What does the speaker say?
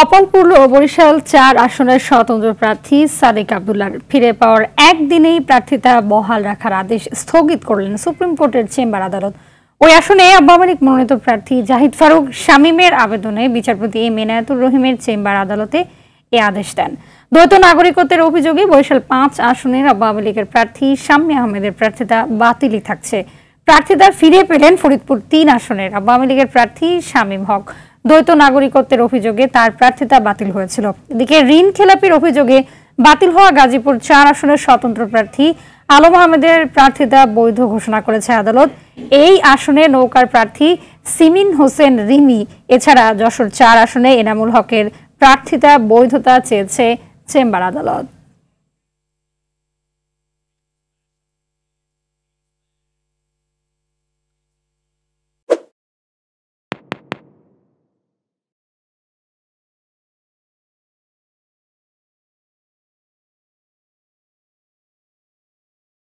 কপাল ও বরিশাল চার আসনের স্বতন্ত্র প্রার্থী সাদেক আবদুল্লার ফিরে পাওয়ার একদিনেই প্রার্থিতা বহাল রাখার আদেশ স্থগিত করলেন সুপ্রিম কোর্টের চেম্বার আদালত ওই আসনে আব্বামানিক মনোনীত প্রার্থী জাহিদ ফারুক শামীমের আবেদনে বিচারপতি এম এনায়তুর রহিমের চেম্বার আদালতে এ আদেশ দেন দ্বৈত নাগরিকত্বের অভিযোগে বরিশাল পাঁচ আসনের আওয়ামী লীগের প্রার্থী শাম্মী আহমেদের প্রার্থিতা বাতিলই থাকছে প্রার্থীরা ফিরে পেলেন ফরিদপুর তিন আসনের আওয়ামী লীগের প্রার্থী শামীম হক দ্বৈত নাগরিকত্বের অভিযোগে তার প্রার্থিতা বাতিল হয়েছিল এদিকে ঋণ খেলাপির অভিযোগে বাতিল হওয়া গাজীপুর চার আসনের স্বতন্ত্র প্রার্থী আলম আহমেদের প্রার্থিতা বৈধ ঘোষণা করেছে আদালত এই আসনে নৌকার প্রার্থী সিমিন হোসেন রিমি এছাড়া যশোর চার আসনে এনামুল হকের প্রার্থিতা বৈধতা চেয়েছে চেম্বার আদালত